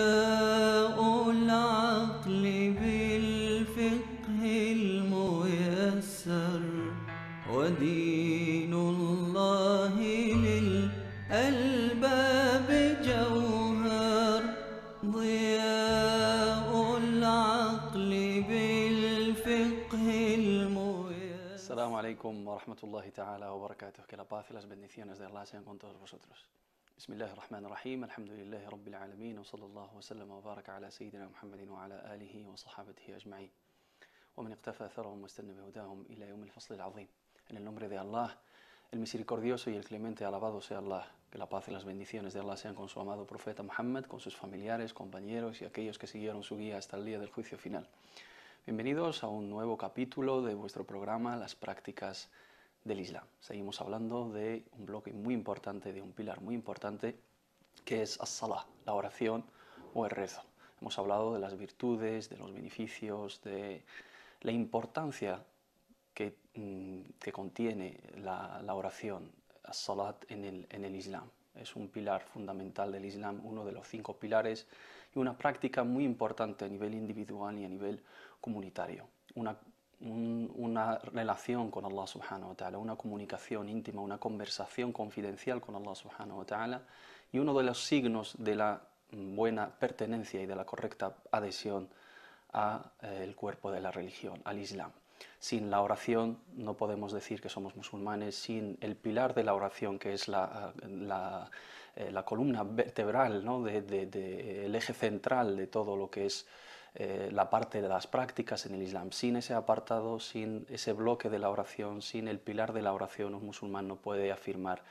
العقل بالفقه الميسر ودين الله للألباب جوهر ضياء العقل بالفقه الميسر السلام عليكم ورحمة الله تعالى وبركاته que la paz y las bendiciones de Allah sean con todos vosotros En el nombre de Allah, el misericordioso y el clemente, alabado sea Allah. Que la paz y las bendiciones de Allah sean con su amado profeta Muhammad, con sus familiares, compañeros y aquellos que siguieron su guía hasta el día del juicio final. Bienvenidos a un nuevo capítulo de vuestro programa Las prácticas del Islam. Seguimos hablando de un bloque muy importante, de un pilar muy importante, que es as Salat, la oración o el rezo. Hemos hablado de las virtudes, de los beneficios, de la importancia que, mm, que contiene la, la oración, as-salat, en el, en el Islam. Es un pilar fundamental del Islam, uno de los cinco pilares y una práctica muy importante a nivel individual y a nivel comunitario. Una una relación con Allah subhanahu wa ta'ala, una comunicación íntima, una conversación confidencial con Allah subhanahu wa ta'ala y uno de los signos de la buena pertenencia y de la correcta adhesión al eh, cuerpo de la religión, al Islam. Sin la oración no podemos decir que somos musulmanes, sin el pilar de la oración que es la, eh, eh, columna vertebral, ¿no? eje central de todo lo que es eh, la parte de las prácticas en el Islam. Sin ese apartado, sin ese bloque de la oración, sin el pilar de la oración, un musulmán no puede afirmar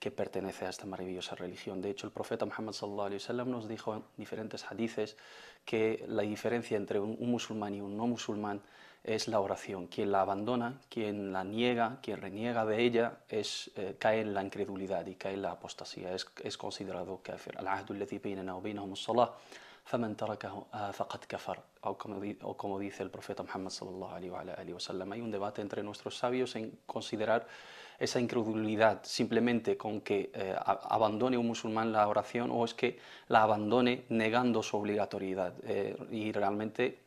que pertenece a esta maravillosa religión. De hecho, el profeta Muhammad sallallahu alaihi wasallam nos dijo en diferentes hadices que la diferencia entre un, musulmán y un no musulmán es la oración. Quien la abandona, quien la niega, quien reniega de ella, es, eh, cae en la incredulidad y cae en la apostasía. Es, es considerado kafir. al o como, dice el profeta Muhammad Hay un debate entre nuestros sabios en considerar esa incredulidad simplemente con que eh, abandone un musulmán la oración o es que la abandone negando su obligatoriedad. Eh, y realmente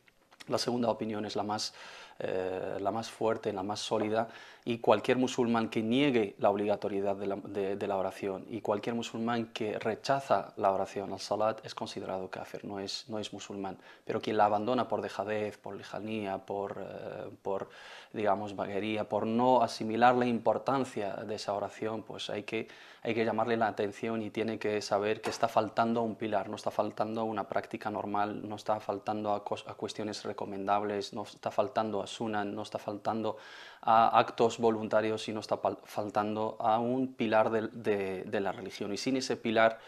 la segunda opinión es la más, eh, la más fuerte, la más sólida y cualquier musulmán que niegue la obligatoriedad de la, de, la, oración y cualquier musulmán que rechaza la oración al salat es considerado kafir, no es, no es musulmán. Pero quien la abandona por dejadez, por lejanía, por, eh, por digamos, vaguería, por no asimilar la importancia de esa oración, pues hay que, hay que llamarle la atención y tiene que saber que está faltando un pilar, no está faltando una práctica normal, no está faltando a, a cuestiones recomendables, no está faltando a sunan, no está faltando a actos voluntarios, y no está faltando a un pilar de, la religión. Y sin ese pilar,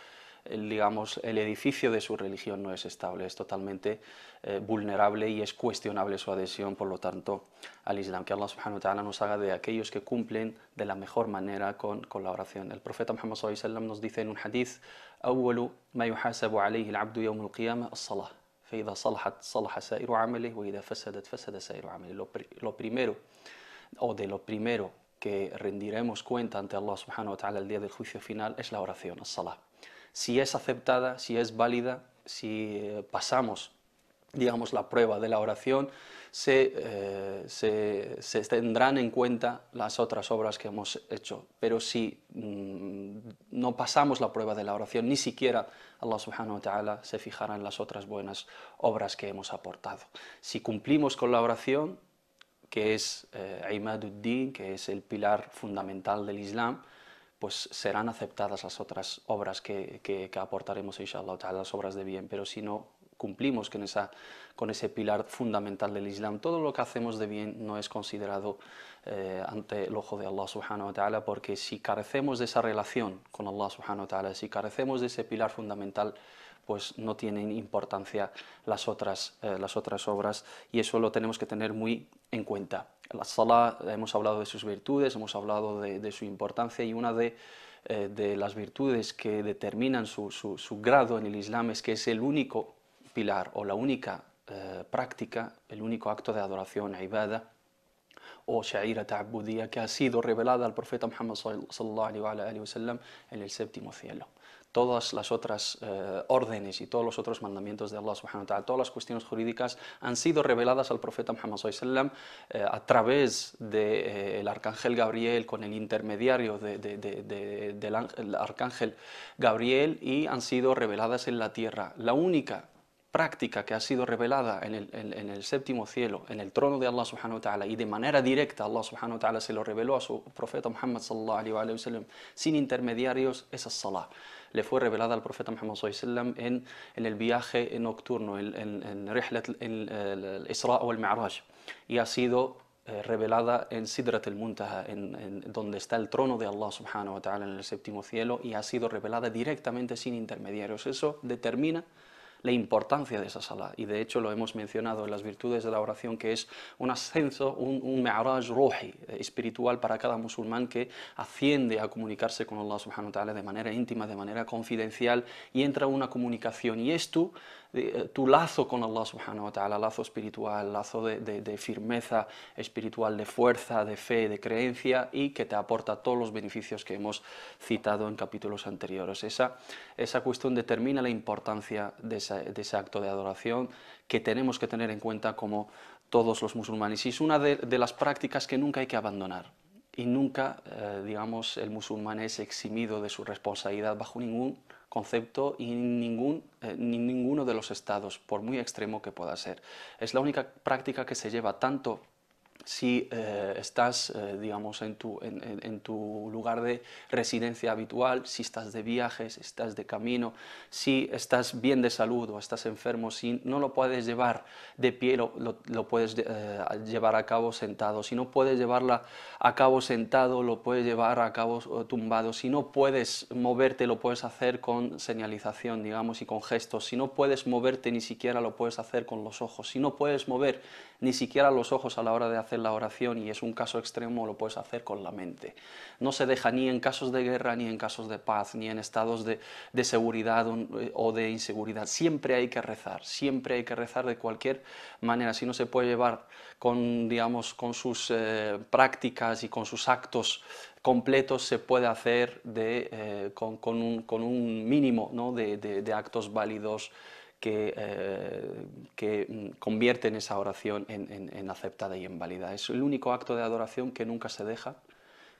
eh, digamos, el edificio de su religión no es estable, es totalmente eh, vulnerable y es cuestionable su adhesión, por lo tanto, al Islam. Que Allah subhanahu wa ta'ala nos haga de aquellos que cumplen de la mejor manera con, con la oración. El profeta Muhammad nos dice en un hadith, أول ما يحاسب عليه العبد يوم القيامة الصلاة فإذا صلحت سائر عمله وإذا فسدت سائر عمله. Lo, lo primero o de lo primero que rendiremos cuenta ante Allah subhanahu wa ta'ala el día del juicio final es la oración, as-salah. Si es aceptada, si es válida, si eh, pasamos digamos, la prueba de la oración, se, eh, se, se, tendrán en cuenta las otras obras que hemos hecho. Pero si mm, no pasamos la prueba de la oración, ni siquiera Allah subhanahu wa ta'ala se fijará en las otras buenas obras que hemos aportado. Si cumplimos con la oración, que es eh, que es el pilar fundamental del Islam, pues serán aceptadas las otras obras que, que, que aportaremos, inshallah, las obras de bien, pero si no cumplimos con, esa, con ese pilar fundamental del Islam, todo lo que hacemos de bien no es considerado eh, ante el ojo de Allah subhanahu wa ta'ala, porque si carecemos de esa relación con Allah subhanahu wa ta'ala, si carecemos de ese pilar fundamental, pues no tienen importancia las otras, eh, las otras obras y eso lo tenemos que tener muy en cuenta. La sala, hemos hablado de sus virtudes, hemos hablado de, su importancia y una de, eh, las virtudes que determinan su, grado en el Islam es que es el único pilar o la única eh, práctica, el único acto de adoración, e ibada o sha'ira ta'budiyya que ha sido revelada al profeta Muhammad sallallahu alaihi wa en el séptimo cielo todas las otras eh, órdenes y todos los otros mandamientos de Allah subhanahu wa ta'ala, todas las cuestiones jurídicas han sido reveladas al profeta Muhammad eh, a través del de, eh, arcángel Gabriel con el intermediario del arcángel Gabriel y han sido reveladas en la tierra. La única práctica que ha sido revelada en el, en, el séptimo cielo, en el trono de Allah subhanahu wa ta'ala, y de manera directa Allah subhanahu wa ta'ala se lo reveló a su profeta Muhammad sallallahu alayhi wa sallam, sin intermediarios, esa sala Le fue revelada al profeta Muhammad sallallahu alayhi wa sallam en, en el viaje nocturno, en, en, el Isra o el Mi'raj, y ha sido eh, revelada en Sidrat el Muntaha, en, en, donde está el trono de Allah subhanahu wa ta'ala en el séptimo cielo y ha sido revelada directamente sin intermediarios. Eso determina la importancia de esa sala. Y de hecho lo hemos mencionado en las virtudes de la oración, que es un ascenso, un, un ma'raj eh, espiritual para cada musulmán que asciende a comunicarse con Allah subhanahu wa ta'ala de manera íntima, de manera confidencial, y entra una comunicación. Y esto eh, tu lazo con Allah subhanahu wa ta'ala, lazo espiritual, lazo de, firmeza espiritual, de fuerza, de fe, de creencia y que te aporta todos los beneficios que hemos citado en capítulos anteriores. Esa, cuestión determina la importancia de, ese acto de adoración que tenemos que tener en cuenta como todos los musulmanes y es una de las prácticas que nunca hay que abandonar y nunca, eh, digamos, el musulmán es eximido de su responsabilidad bajo ningún concepto y ningún, eh, ninguno de los estados, por muy extremo que pueda ser. Es la única práctica que se lleva tanto si eh, estás, eh, digamos, en tu, lugar de residencia habitual, si estás de viajes, si estás de camino, si estás bien de salud o estás enfermo, si no lo puedes llevar de pie, lo, lo, puedes eh, llevar a cabo sentado, si no puedes llevarla a cabo sentado, lo puedes llevar a cabo tumbado, si no puedes moverte, lo puedes hacer con señalización, digamos, y con gestos, si no puedes moverte, ni siquiera lo puedes hacer con los ojos, si no puedes mover ni siquiera los ojos a la hora de hacer hacer la oración y es un caso extremo, lo puedes hacer con la mente. No se deja ni en casos de guerra, ni en casos de paz, ni en estados de, seguridad o de inseguridad. Siempre hay que rezar, siempre hay que rezar de cualquier manera. Si no se puede llevar con, digamos, con sus eh, prácticas y con sus actos completos se puede hacer eh, con, un, mínimo de actos válidos que, eh, mm, convierten esa oración en, aceptada y en válida. Es el único acto de adoración que nunca se deja,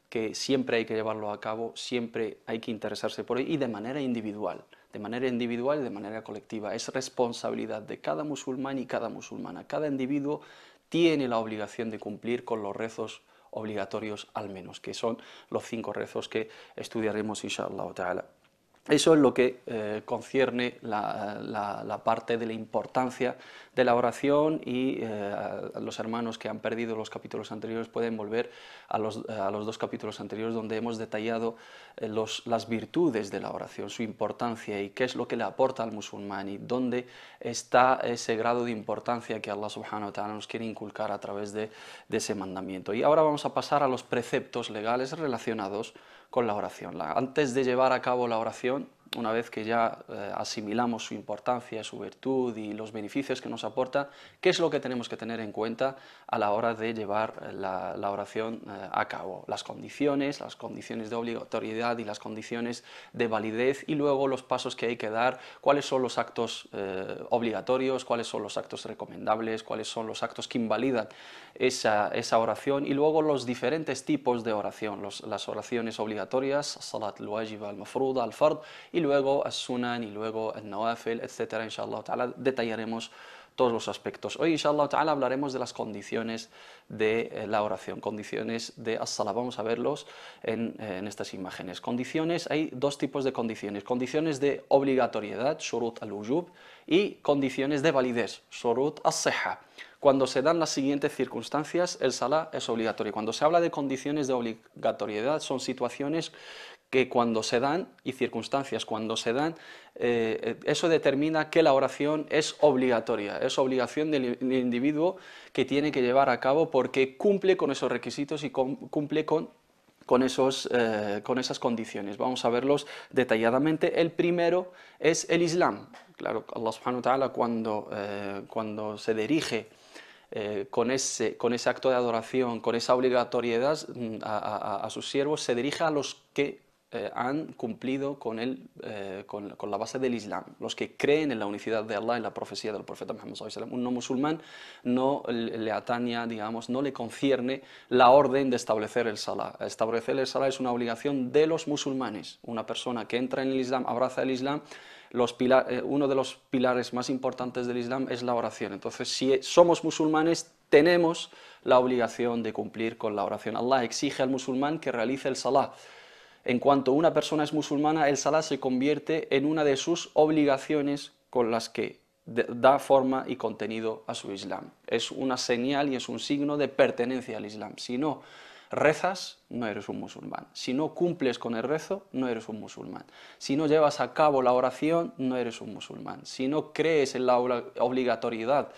que siempre hay que llevarlo a cabo, siempre hay que interesarse por él y de manera individual, de manera individual y de manera colectiva. Es responsabilidad de cada musulmán y cada musulmana. Cada individuo tiene la obligación de cumplir con los rezos obligatorios al menos, que son los cinco rezos que estudiaremos, inshallah ta'ala. Eso es lo que eh, concierne la, parte de la importancia de la oración y eh, los hermanos que han perdido los capítulos anteriores pueden volver a los, eh, dos capítulos anteriores donde hemos detallado eh, las virtudes de la oración, su importancia y qué es lo que le aporta al musulmán y dónde está ese grado de importancia que Allah subhanahu wa ta'ala nos quiere inculcar a través de, ese mandamiento. Y ahora vamos a pasar a los preceptos legales relacionados con la oración. antes de llevar a cabo la oración, una vez que ya eh, asimilamos su importancia, su virtud y los beneficios que nos aporta, qué es lo que tenemos que tener en cuenta a la hora de llevar eh, la, oración eh, a cabo, las condiciones, las condiciones de obligatoriedad y las condiciones de validez y luego los pasos que hay que dar, cuáles son los actos obligatorios, cuáles son los actos recomendables, cuáles son los actos que invalidan esa, oración y luego los diferentes tipos de oración, las oraciones obligatorias, salat al-wajib al-mafrud, al-fard y luego As-Sunan y luego Al-Nawafil, etcétera, inshallah ta'ala, detallaremos todos los aspectos. Hoy, inshallah ta'ala, hablaremos de las condiciones de eh, la oración, condiciones de as-salah. Vamos a verlos eh, en, estas imágenes. Condiciones, hay dos tipos de condiciones. Condiciones de obligatoriedad, surut al-wujub, y condiciones de validez, surut as seha Cuando se dan las siguientes circunstancias, el salah es obligatorio. Cuando se habla de condiciones de obligatoriedad, son situaciones que cuando se dan y circunstancias cuando se dan, eh, eh, eso determina que la oración es obligatoria, es obligación del, individuo que tiene que llevar a cabo porque cumple con esos requisitos y cumple con, con, esos, eh, con esas condiciones. Vamos a verlos detalladamente. El primero es el Islam. Claro, Allah subhanahu ta'ala cuando, cuando se dirige con, ese, con ese acto de adoración, con esa obligatoriedad mm, a, sus siervos, se dirige a los que eh, han cumplido con, el, eh, con, la base del Islam. Los que creen en la unicidad de Allah, en la profecía del profeta Muhammad un no musulmán no le atañe, digamos, no le concierne la orden de establecer el Salah. Establecer el Salah es una obligación de los musulmanes. Una persona que entra en el Islam, abraza el Islam, los eh, uno de los pilares más importantes del Islam es la oración. Entonces, si somos musulmanes, tenemos la obligación de cumplir con la oración. Allah exige al musulmán que realice el Salah. En cuanto una persona es musulmana, el salat se convierte en una de sus obligaciones con las que da forma y contenido a su Islam. Es una señal y es un signo de pertenencia al Islam. Si no rezas, no eres un musulmán. Si no cumples con el rezo, no eres un musulmán. Si no llevas a cabo la oración, no eres un musulmán. Si no crees en la obligatoriedad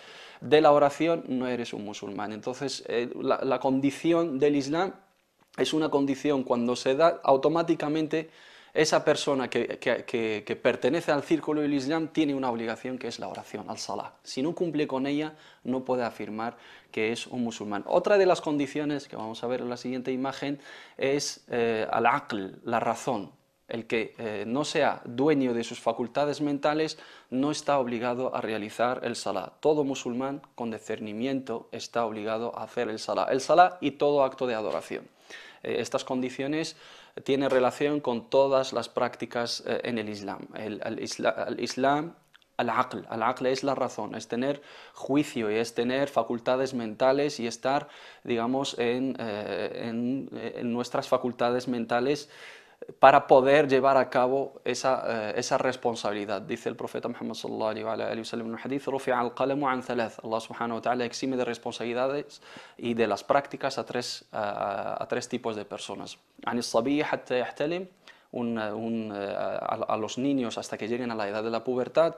de la oración, no eres un musulmán. Entonces, eh, la, la condición del Islam es una condición cuando se da automáticamente esa persona que, pertenece al círculo del Islam tiene una obligación que es la oración, al salah. Si no cumple con ella, no puede afirmar que es un musulmán. Otra de las condiciones que vamos a ver en la siguiente imagen es eh, al-aql, la razón. El que eh, no sea dueño de sus facultades mentales no está obligado a realizar el salah. Todo musulmán con discernimiento está obligado a hacer el salah. El salah y todo acto de adoración. Eh, estas condiciones eh, tienen relación con todas las prácticas eh, en el Islam. El, Islam al-aql. Al-aql es la razón, es tener juicio y es tener facultades mentales y estar, digamos, en, en nuestras facultades mentales para poder llevar a cabo eh, esa, responsabilidad. Dice el profeta Muhammad sallallahu alayhi wa sallam en un hadith, al thalath. Allah wa ta'ala exime de responsabilidades y de las prácticas a tres, tipos de personas. Eh, eh, a los niños hasta que lleguen a la edad de la pubertad,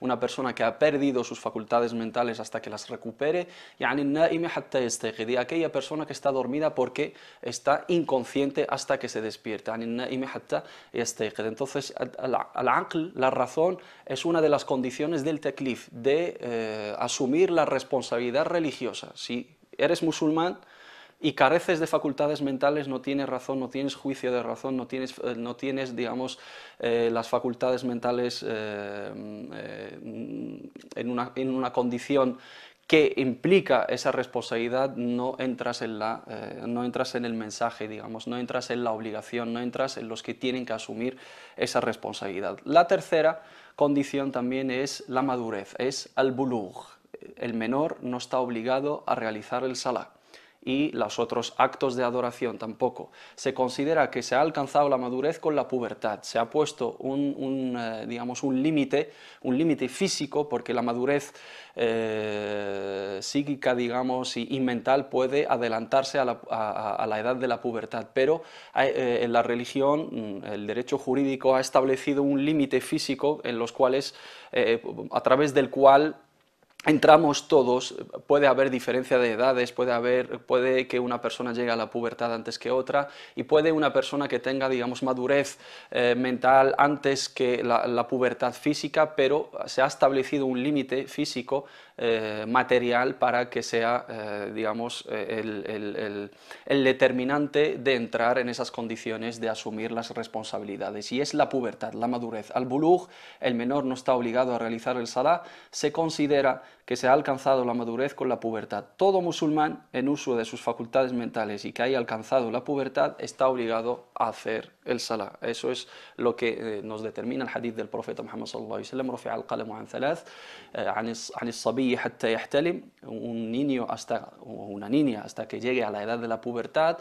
una persona que ha perdido sus facultades mentales hasta que las recupere y aquella persona que está dormida porque está inconsciente hasta que se despierta. entonces la razón es una de las condiciones del teclif, de eh, asumir la responsabilidad religiosa si eres musulmán y careces de facultades mentales, no tienes razón, no tienes juicio de razón, no tienes, eh, no tienes digamos, eh, las facultades mentales eh, mm, en, una, condición que implica esa responsabilidad, no entras, en la, no entras en el mensaje, digamos, no entras en la obligación, no entras en los que tienen que asumir esa responsabilidad. La tercera condición también es la madurez, es al bulugh. El menor no está obligado a realizar el salak y los otros actos de adoración tampoco. Se considera que se ha alcanzado la madurez con la pubertad, se ha puesto un, eh, digamos, un límite, un límite físico, porque la madurez eh, psíquica, digamos, y, mental puede adelantarse a la, edad de la pubertad, pero eh, en la religión, mm, el derecho jurídico ha establecido un límite físico en los cuales, a través del cual entramos todos, puede haber diferencia de edades, puede, haber, puede que una persona llegue a la pubertad antes que otra y puede una persona que tenga, digamos, madurez eh, mental antes que la, pubertad física, pero se ha establecido un límite físico eh, material para que sea, eh, digamos, el, el determinante de entrar en esas condiciones de asumir las responsabilidades. Y es la pubertad, la madurez. Al bulug, el menor no está obligado a realizar el salah, se considera que se ha alcanzado la madurez con la pubertad. Todo musulmán en uso de sus facultades mentales y que haya alcanzado la pubertad está obligado a hacer el salah. Eso es lo que eh, nos determina el hadith del profeta Muhammad sallallahu alaihi wasallam, رفع القلم عن ثلاث عن un niño hasta una niña hasta que llegue a la edad de la pubertad,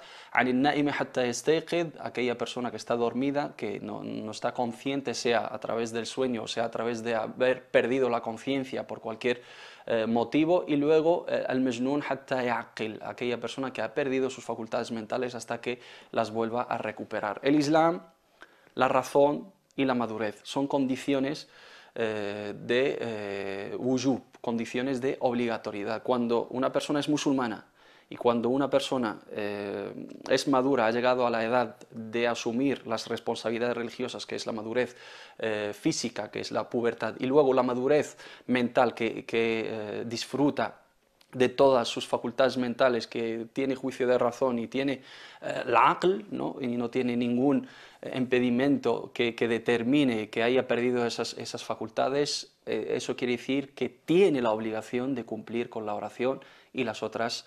aquella persona que está dormida, que no, no está consciente sea a través del sueño o sea a través de haber perdido la conciencia por cualquier eh, motivo y luego eh, al Mejnun hatta aquella persona que ha perdido sus facultades mentales hasta que las vuelva a recuperar. El Islam, la razón y la madurez son condiciones eh, de wujub, condiciones de obligatoriedad. Cuando una persona es musulmana y cuando una persona eh, es madura, ha llegado a la edad de asumir las responsabilidades religiosas, que es la madurez eh, física, que es la pubertad, y luego la madurez mental que, eh, disfruta de todas sus facultades mentales, que tiene juicio de razón y tiene la ACL, y no tiene ningún impedimento que, determine que haya perdido esas, esas facultades, eso quiere decir que tiene la obligación de cumplir con la oración y las otras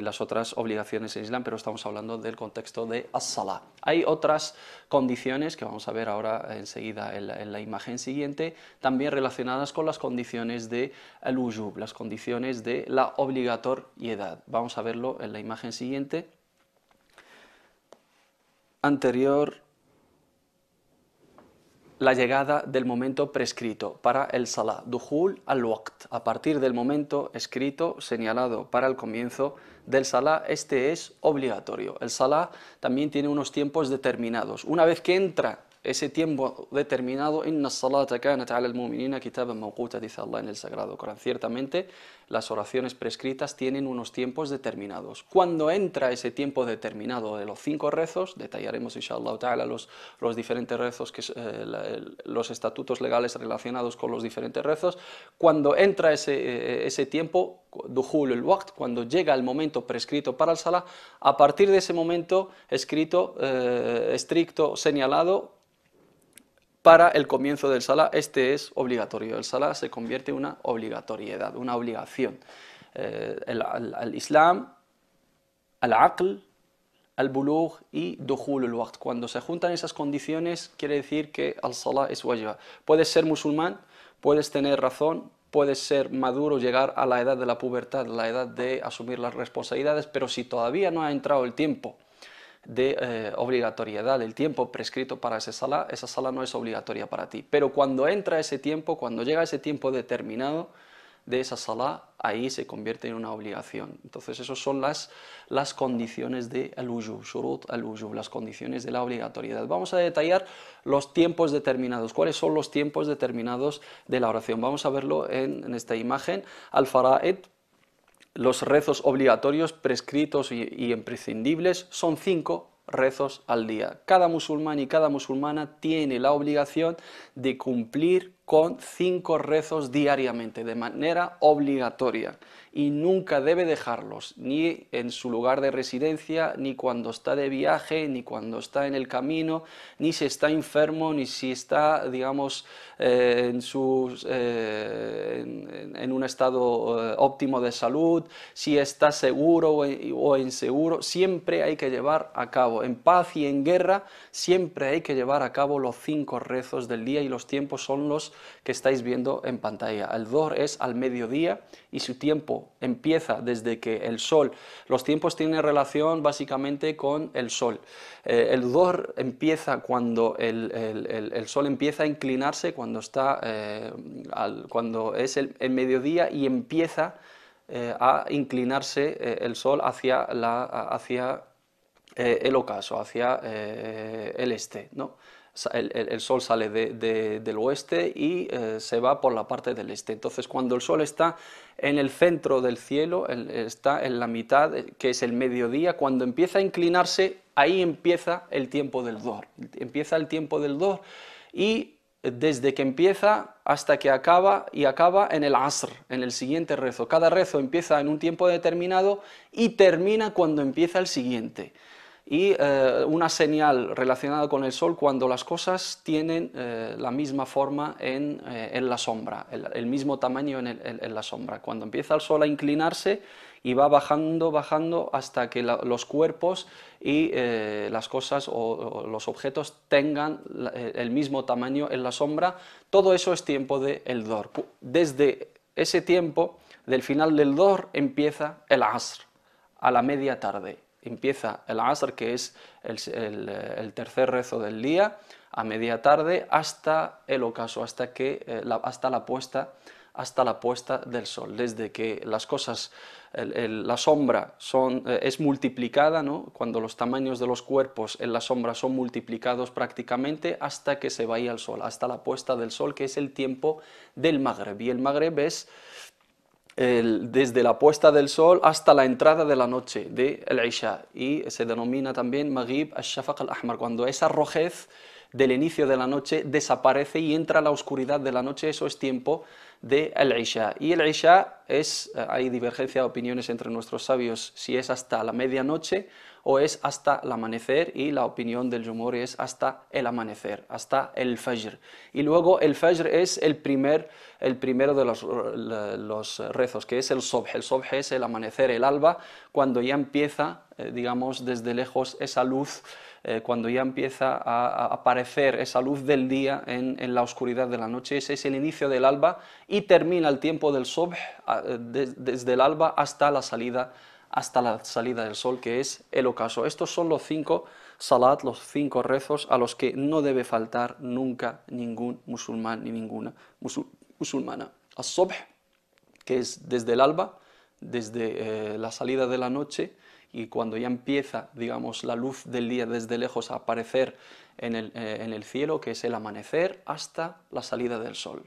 las otras obligaciones en Islam, pero estamos hablando del contexto de as-salah. Hay otras condiciones que vamos a ver ahora enseguida en la, imagen siguiente, también relacionadas con las condiciones de al ujub las condiciones de la obligatoriedad. Vamos a verlo en la imagen siguiente. Anterior la llegada del momento prescrito para el salah, duhul al-waqt. A partir del momento escrito señalado para el comienzo del salah, este es obligatorio. El salah también tiene unos tiempos determinados. Una vez que entra ese tiempo determinado, Inna salata kanat al muminina dice Allah en el Sagrado Corán. Ciertamente, las oraciones prescritas tienen unos tiempos determinados. Cuando entra ese tiempo determinado de los cinco rezos, detallaremos inshallah los, los diferentes rezos, que, eh, los estatutos legales relacionados con los diferentes rezos, cuando entra ese, eh, ese tiempo, duhul el waqt, cuando llega el momento prescrito para el salah, a partir de ese momento escrito, eh, estricto, señalado, para el comienzo del Salah, este es obligatorio. El Salah se convierte en una obligatoriedad, una obligación. Eh, al Islam, al Aql, al Bulugh y Duhul al Waqt. Cuando se juntan esas condiciones, quiere decir que al Salah es wajiba. Puedes ser musulmán, puedes tener razón, puedes ser maduro, llegar a la edad de la pubertad, la edad de asumir las responsabilidades, pero si todavía no ha entrado el tiempo de eh, obligatoriedad el tiempo prescrito para esa sala, esa sala no es obligatoria para ti. Pero cuando entra ese tiempo, cuando llega ese tiempo determinado de esa sala, ahí se convierte en una obligación. Entonces, esas son las, las condiciones de al-wujub, al las condiciones de la obligatoriedad. Vamos a detallar los tiempos determinados. ¿Cuáles son los tiempos determinados de la oración? Vamos a verlo en, esta imagen. al los rezos obligatorios, prescritos y, imprescindibles son cinco rezos al día. Cada musulmán y cada musulmana tiene la obligación de cumplir con cinco rezos diariamente, de manera obligatoria, y nunca debe dejarlos, ni en su lugar de residencia, ni cuando está de viaje, ni cuando está en el camino, ni si está enfermo, ni si está, digamos, eh, eh, en, un estado eh, óptimo de salud, si está seguro o, o inseguro, siempre hay que llevar a cabo, en paz y en guerra, siempre hay que llevar a cabo los cinco rezos del día y los tiempos son los que estáis viendo en pantalla. El dor es al mediodía y su tiempo empieza desde que el sol, los tiempos tienen relación básicamente con el sol. Eh, el dor empieza cuando el, sol empieza a inclinarse, cuando, está, eh, cuando es el, mediodía y empieza eh, a inclinarse el sol hacia, hacia el ocaso, hacia el este. ¿no? el, sol sale del oeste y eh, se va por la parte del este. Entonces, cuando el sol está en el centro del cielo, está en la mitad, eh, que es el mediodía, cuando empieza a inclinarse, ahí empieza el tiempo del Dor. Empieza el tiempo del Dor y eh, desde que empieza hasta que acaba y acaba en el Asr, en el siguiente rezo. Cada rezo empieza en un tiempo determinado y termina cuando empieza el siguiente y eh, una señal relacionada con el sol cuando las cosas tienen eh, la misma forma en, eh, la sombra, el, mismo tamaño en, la sombra. Cuando empieza el sol a inclinarse y va bajando, bajando hasta que los cuerpos y las cosas o, los objetos tengan el mismo tamaño en la sombra, todo eso es tiempo de Dor. Desde ese tiempo, del final del Dor, empieza el Asr, a la media tarde empieza el Asr, que es eh, el, tercer rezo del día, a media tarde hasta el ocaso, hasta, que, eh, la, hasta la puesta hasta la puesta del sol, desde que las cosas, la sombra eh, es multiplicada, cuando los tamaños de los cuerpos en la sombra son multiplicados prácticamente hasta que se vaya el sol, hasta la puesta del sol, que es el tiempo del Magreb. Y el Magreb es desde la puesta del sol hasta la entrada de la noche de el Isha y se denomina también maghrib al-Shafaq al-Ahmar, cuando esa rojez del inicio de la noche desaparece y entra la oscuridad de la noche, eso es tiempo de el Isha. Y el Isha es, eh, hay divergencia de opiniones entre nuestros sabios, si es hasta la medianoche o es hasta el amanecer y la opinión del Jumhur es hasta el amanecer, hasta el Fajr. Y luego el Fajr es el, primer, el primero de los, los rezos, que es el Sobh. El Sobh es el amanecer, el alba, cuando ya empieza, eh, digamos, desde lejos esa luz eh, cuando ya empieza a, aparecer esa luz del día en, la oscuridad de la noche. Ese es el inicio del alba y termina el tiempo del sobh, eh, desde el alba hasta la salida hasta la salida del sol, que es el ocaso. Estos son los cinco salat, los cinco rezos a los que no debe faltar nunca ningún musulmán ni ninguna musulmana. as sobh, que es desde el alba, desde eh, la salida de la noche, y cuando ya empieza, digamos, la luz del día desde lejos a aparecer en el, eh, en el cielo, que es el amanecer, hasta la salida del sol.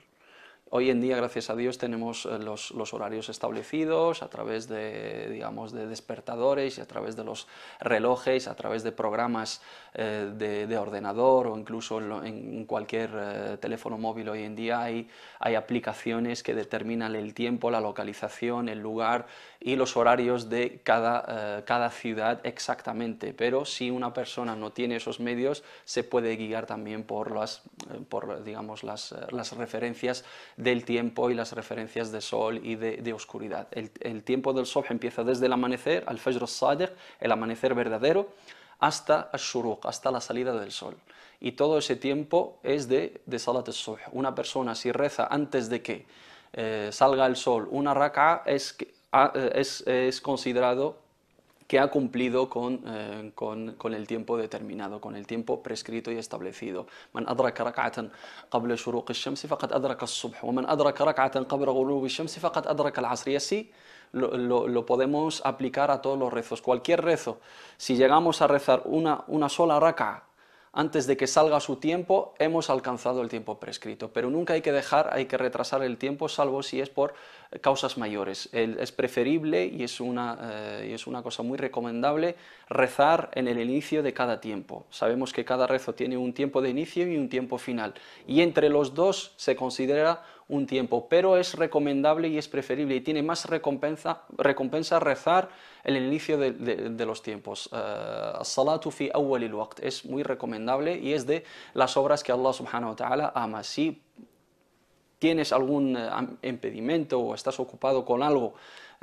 Hoy en día, gracias a Dios, tenemos eh, los, horarios establecidos a través de, digamos, de despertadores y a través de los relojes, a través de programas eh, de, ordenador o incluso en, cualquier eh, teléfono móvil hoy en día hay, aplicaciones que determinan el tiempo, la localización, el lugar y los horarios de cada, ciudad exactamente. Pero si una persona no tiene esos medios, se puede guiar también por las, por, digamos, las referencias del tiempo y las referencias de sol y de, oscuridad. El, tiempo del sol empieza desde el amanecer, al Fajr el amanecer verdadero, hasta al-Shuruq, hasta la salida del sol. Y todo ese tiempo es de, de Salat al-Subh. Una persona si reza antes de que eh, salga el sol una raka es, ah, eh, es considerado que ha cumplido con, eh, con, con, el tiempo determinado, con el tiempo prescrito y establecido. y así lo, lo, podemos aplicar a todos los rezos. Cualquier rezo, si llegamos a rezar una, una sola raka'a antes de que salga su tiempo, hemos alcanzado el tiempo prescrito. Pero nunca hay que dejar, hay que retrasar el tiempo, salvo si es por eh, causas mayores. Es preferible y es una, eh, y es una cosa muy recomendable rezar en el inicio de cada tiempo. Sabemos que cada rezo tiene un tiempo de inicio y un tiempo final. Y entre los dos se considera un tiempo, pero es recomendable y es preferible y tiene más recompensa, recompensa rezar el inicio de, los tiempos. Eh, es muy recomendable y es de las obras que Allah subhanahu wa ta'ala ama. Si tienes algún eh, impedimento o estás ocupado con algo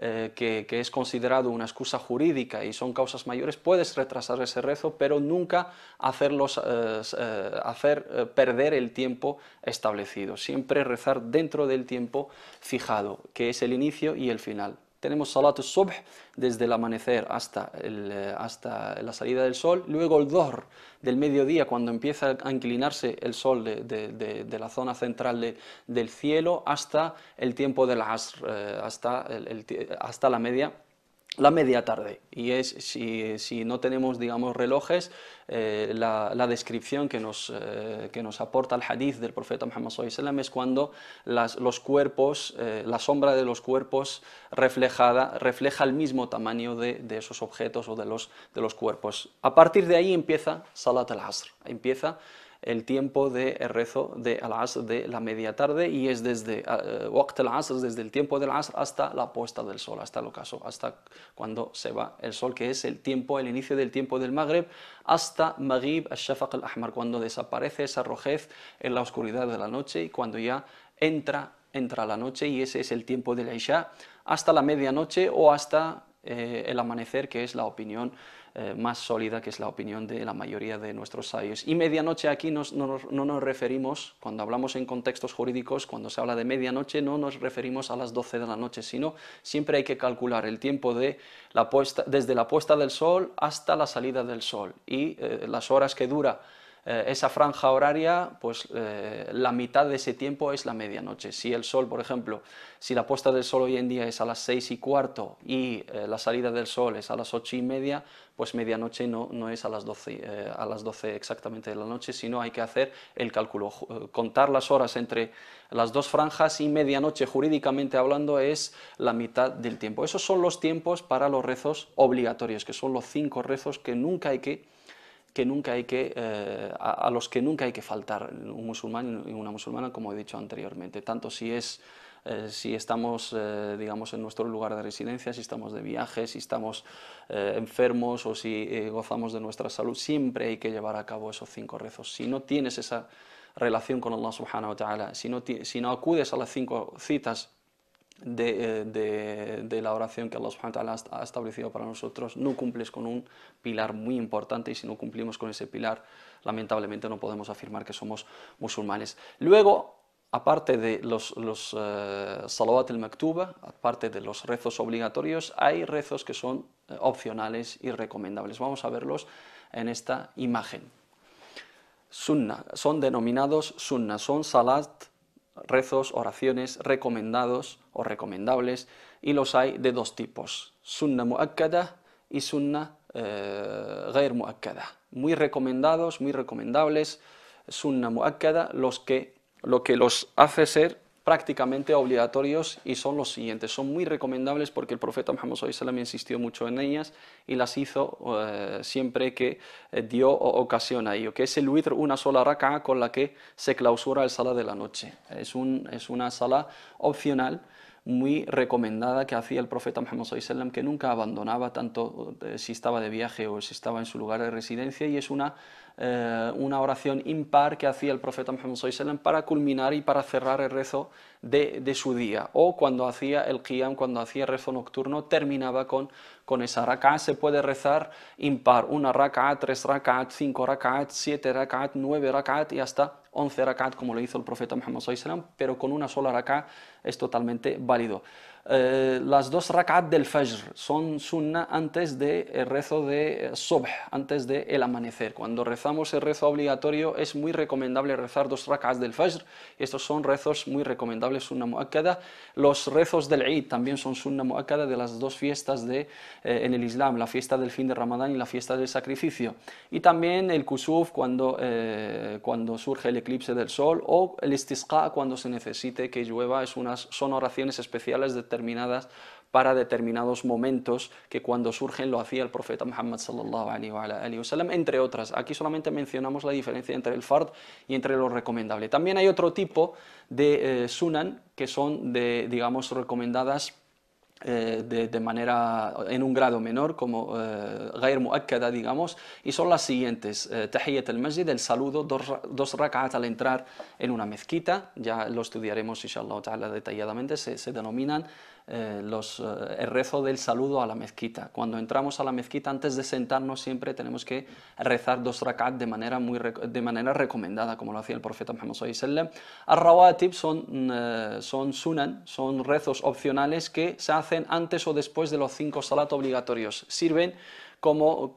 eh, que, es considerado una excusa jurídica y son causas mayores, puedes retrasar ese rezo, pero nunca hacer eh, eh, perder el tiempo establecido. Siempre rezar dentro del tiempo fijado, que es el inicio y el final. Tenemos Salatul Subh desde el amanecer hasta, eh, hasta la salida del sol, luego el dor del mediodía cuando empieza a inclinarse el sol de, la zona central del cielo hasta el tiempo del Asr, eh, hasta, hasta la media la media tarde y es si, no tenemos digamos relojes eh, la, descripción eh, que nos, aporta el hadith del profeta Muhammad es cuando los cuerpos eh, la sombra de los cuerpos reflejada refleja el mismo tamaño de, esos objetos o de los, de los cuerpos a partir de ahí empieza Salat al-Asr empieza el tiempo de rezo de al-Asr de la media tarde y es desde eh, eh, al-Asr, desde el tiempo del Asr hasta la puesta del sol, hasta el ocaso, hasta cuando se va el sol, que es el tiempo, el inicio del tiempo del Maghreb, hasta Maghrib al-Shafaq al-Ahmar, cuando desaparece esa rojez en la oscuridad de la noche y cuando ya entra, entra la noche y ese es el tiempo del Isha, hasta la medianoche o hasta eh, el amanecer, que es la opinión eh, más sólida, que es la opinión de la mayoría de nuestros sabios. Y medianoche aquí no, nos referimos, cuando hablamos en contextos jurídicos, cuando se habla de medianoche, no nos referimos a las 12 de la noche, sino siempre hay que calcular el tiempo desde la puesta del sol hasta la salida del sol y eh, las horas que dura eh, esa franja horaria, pues eh, la mitad de ese tiempo es la medianoche. Si el sol, por ejemplo, si la puesta del sol hoy en día es a las seis y cuarto y eh, la salida del sol es a las ocho y media, pues medianoche no, no es a las, doce a las 12 exactamente de la noche, sino hay que hacer el cálculo. Contar las horas entre las dos franjas y medianoche, jurídicamente hablando, es la mitad del tiempo. Esos son los tiempos para los rezos obligatorios, que son los cinco rezos que nunca hay que nunca hay que, eh, a, los que nunca hay que faltar, un musulmán y una musulmana, como he dicho anteriormente, tanto si es eh, si estamos, eh, digamos, en nuestro lugar de residencia, si estamos de viaje, si estamos enfermos o si gozamos de nuestra salud, siempre hay que llevar a cabo esos cinco rezos. Si no tienes esa relación con Allah subhanahu wa ta'ala, si si no acudes a las cinco citas eh, de, la oración que Allah subhanahu ha establecido para nosotros, no cumples con un pilar muy importante y si no cumplimos con ese pilar, lamentablemente no podemos afirmar que somos musulmanes. Luego, aparte de los, los eh, salawat al aparte de los rezos obligatorios, hay rezos que son eh, opcionales y recomendables. Vamos a verlos en esta imagen. Sunna, son denominados sunna, son salat rezos, oraciones recomendados o recomendables y los hay de dos tipos, sunna muakkada y sunna eh, muakkada. Muy recomendados, muy recomendables, sunna muakkada, los que, lo que los hace ser prácticamente obligatorios y son los siguientes. Son muy recomendables porque el profeta Muhammad sallam insistió mucho en ellas y las hizo eh, siempre que eh, dio ocasión a ello, que es el witr, una sola raca con la que se clausura el sala de la noche. Es, un, es una sala opcional muy recomendada que hacía el profeta Muhammad que nunca abandonaba tanto eh, si estaba de viaje o si estaba en su lugar de residencia y es una, eh, una oración impar que hacía el profeta Muhammad para culminar y para cerrar el rezo de, de su día o cuando hacía el qiyam, cuando hacía rezo nocturno terminaba con, con esa rak'a se puede rezar impar, una rak'a, tres rak'at, cinco rak'at, siete rak'at, nueve rak'at y hasta 11 rakat como lo hizo el profeta Muhammad, pero con una sola rakat es totalmente válido. Eh, las dos rakat del Fajr son sunna antes del el eh, rezo de eh, Sobh, antes del el amanecer. Cuando rezamos el rezo obligatorio es muy recomendable rezar dos rakat del Fajr. Estos son rezos muy recomendables, sunna muakkada. Los rezos del Eid también son sunna muakkada de las dos fiestas de, en el Islam, la fiesta del fin de Ramadán y la fiesta del sacrificio. Y también el kusuf cuando, cuando surge el eclipse del sol o el istisqa cuando se necesite que llueva. Es unas, son oraciones especiales de determinadas para determinados momentos que cuando surgen lo hacía el profeta Muhammad sallallahu alaihi sallam, entre otras. Aquí solamente mencionamos la diferencia entre el fard y entre lo recomendable. También hay otro tipo de eh, sunan que son de digamos recomendadas eh, de, manera en un grado menor como eh, Gair Muakkada digamos y son las siguientes eh, al-Masjid, el saludo dos, dos rak'at al entrar en una mezquita ya lo estudiaremos inshallah detalladamente se, se denominan eh, los, eh, el rezo del saludo a la mezquita. Cuando entramos a la mezquita, antes de sentarnos, siempre tenemos que rezar dos rakat de manera, muy, de manera recomendada, como lo hacía el profeta Muhammad sallam. Al-Rawatib son, mm, eh, son sunan, son rezos opcionales que se hacen antes o después de los cinco salat obligatorios. Sirven como,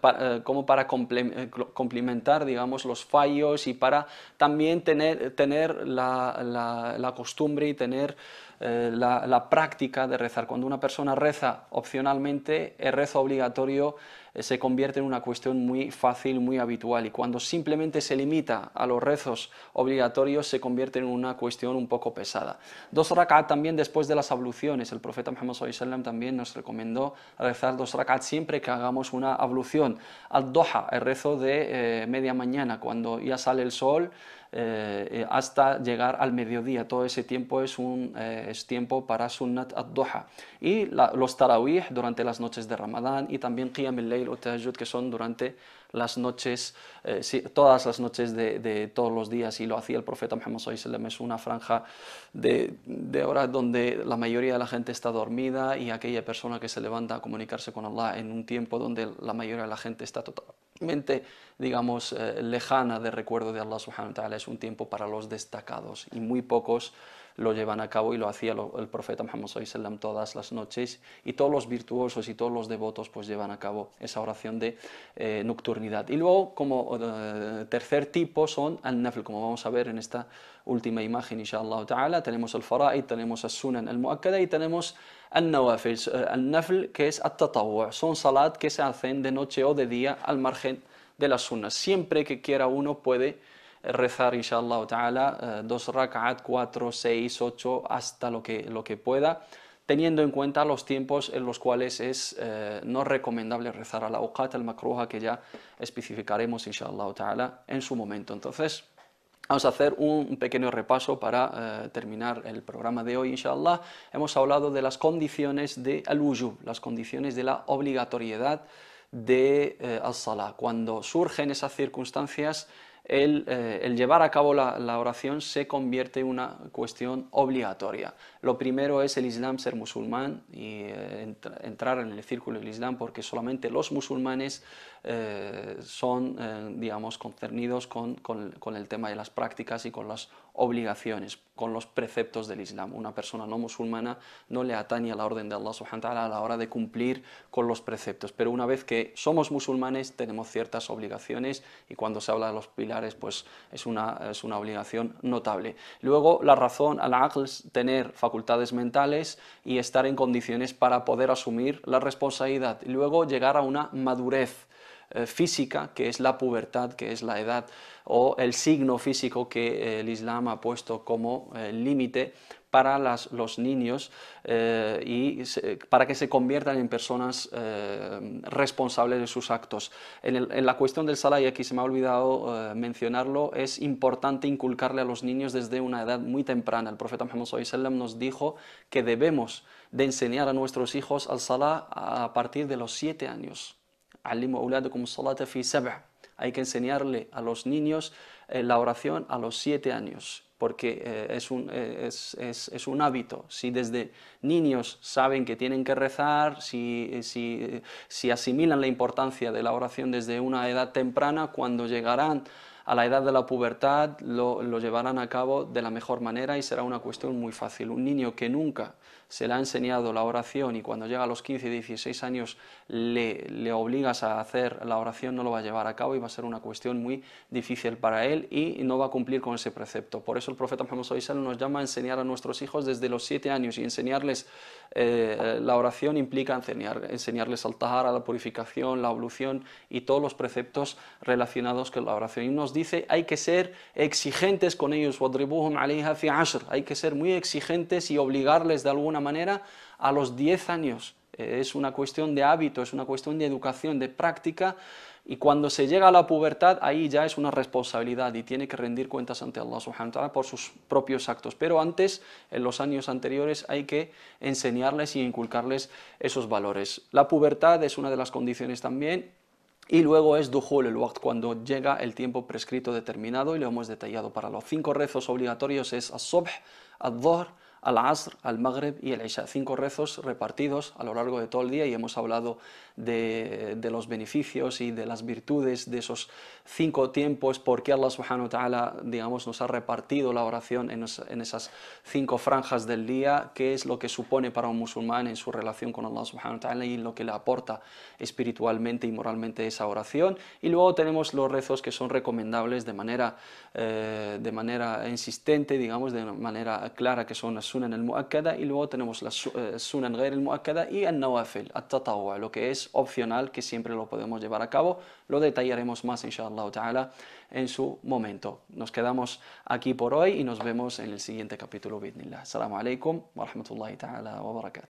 para, como para complementar digamos, los fallos y para también tener, tener la, la, la costumbre y tener eh, la, práctica de rezar. Cuando una persona reza opcionalmente, el rezo obligatorio eh, se convierte en una cuestión muy fácil, muy habitual. Y cuando simplemente se limita a los rezos obligatorios, se convierte en una cuestión un poco pesada. Dos rak'at también después de las abluciones. El profeta Muhammad también nos recomendó rezar dos rak'at siempre que hagamos una ablución. Al-Doha, el rezo de eh, media mañana, cuando ya sale el sol. Eh, eh, hasta llegar al mediodía. Todo ese tiempo es, un, eh, tiempo para Sunnat al duha Y los Tarawih durante las noches de Ramadán y también Qiyam al-Layl o Tahajjud que son durante las noches, eh, todas las noches de, todos los días y lo hacía el profeta Muhammad Wasallam, Es una franja de, de horas donde la mayoría de la gente está dormida y aquella persona que se levanta a comunicarse con Allah en un tiempo donde la mayoría de la gente está totalmente, digamos, eh, lejana de recuerdo de Allah subhanahu wa es un tiempo para los destacados y muy pocos lo llevan a cabo y lo hacía el profeta Muhammad sallam todas las noches y todos los virtuosos y todos los devotos pues llevan a cabo esa oración de eh, nocturnidad. Y luego como eh, tercer tipo son al-nafl, como vamos a ver en esta última imagen inshallah ta'ala, tenemos el fara'id, tenemos as sunan al-mu'akkada y tenemos al-nawafil, eh, al-nafl que es at-tatawwu', son salat que se hacen de noche o de día al margen de las unas Siempre que quiera uno puede rezar, inshallah ta'ala, eh, dos rak'at, cuatro, seis, ocho, hasta lo que, lo que pueda, teniendo en cuenta los tiempos en los cuales es eh, no recomendable rezar a la uqat al-makruha, que ya especificaremos, inshallah ta'ala, en su momento. Entonces, Vamos a hacer un pequeño repaso para eh, terminar el programa de hoy, inshallah. Hemos hablado de las condiciones de al las condiciones de la obligatoriedad de al-salah. Cuando surgen esas circunstancias, eh, el, llevar a cabo la, oración se convierte en una cuestión obligatoria. Lo primero es el Islam ser musulmán y eh, entrar en el círculo del Islam porque solamente los musulmanes eh, son, eh, digamos, concernidos con, el tema de las prácticas y con las obligaciones, con los preceptos del Islam. Una persona no musulmana no le atañe a la orden de Allah subhanahu a la hora de cumplir con los preceptos, pero una vez que somos musulmanes tenemos ciertas obligaciones y cuando se habla de los pilares pues es una, obligación notable. Luego la razón al aql tener facultades mentales y estar en condiciones para poder asumir la responsabilidad luego llegar a una madurez eh, física, que es la pubertad, que es la edad, o el signo físico que eh, el Islam ha puesto como eh, límite para los niños y para que se conviertan en personas responsables de sus actos. En, la cuestión del Salah, y aquí se me ha olvidado mencionarlo, es importante inculcarle a los niños desde una edad muy temprana. El profeta Muhammad sallam nos dijo que debemos de enseñar a nuestros hijos al salah a partir de los siete años hay que enseñarle a los niños eh, la oración a los siete años, porque eh, eh, es, un, hábito. Si desde niños saben que tienen que rezar, si, asimilan la importancia de la oración desde una edad temprana, cuando llegarán a la edad de la pubertad lo, llevarán a cabo de la mejor manera y será una cuestión muy fácil. Un niño que nunca se le ha enseñado la oración y cuando llega a los 15 y 16 años le, obligas a hacer la oración, no lo va a llevar a cabo y va a ser una cuestión muy difícil para él y no va a cumplir con ese precepto. Por eso el profeta Muhammad nos llama a enseñar a nuestros hijos desde los 7 años y enseñarles eh, la oración implica enseñar, enseñarles al a la purificación, la ablución y todos los preceptos relacionados con la oración. Y nos dice, hay que ser exigentes con ellos, hay que ser muy exigentes y obligarles de alguna manera a los 10 años. Eh, es una cuestión de hábito, es una cuestión de educación, de práctica, y cuando se llega a la pubertad, ahí ya es una responsabilidad y tiene que rendir cuentas ante Allah subhanahu por sus propios actos. Pero antes, en los años anteriores, hay que enseñarles y inculcarles esos valores. La pubertad es una de las condiciones también y luego es Duhul el Waqt, cuando llega el tiempo prescrito determinado y lo hemos detallado para los cinco rezos obligatorios es As-Subh, al Asr, al Maghreb y el Isha, cinco rezos repartidos a lo largo de todo el día y hemos hablado de, de los beneficios y de las virtudes de esos cinco tiempos, porque Allah subhanahu wa ta'ala, digamos, nos ha repartido la oración en, en, esas cinco franjas del día, qué es lo que supone para un musulmán en su relación con Allah subhanahu ta'ala y lo que le aporta espiritualmente y moralmente esa oración. Y luego tenemos los rezos que son recomendables de manera, eh, de manera insistente, digamos, de manera clara, que son las sunan al-muakkada y luego tenemos la eh, sunan ghair al-muakkada y el nawafil al Tatawa, lo que es opcional, que siempre lo podemos llevar a cabo. Lo detallaremos más, inshallah ta'ala, en su momento. Nos quedamos aquí por hoy y nos vemos en el siguiente capítulo, bismillah. Assalamu alaikum wa rahmatullahi ta'ala wa barakatuh.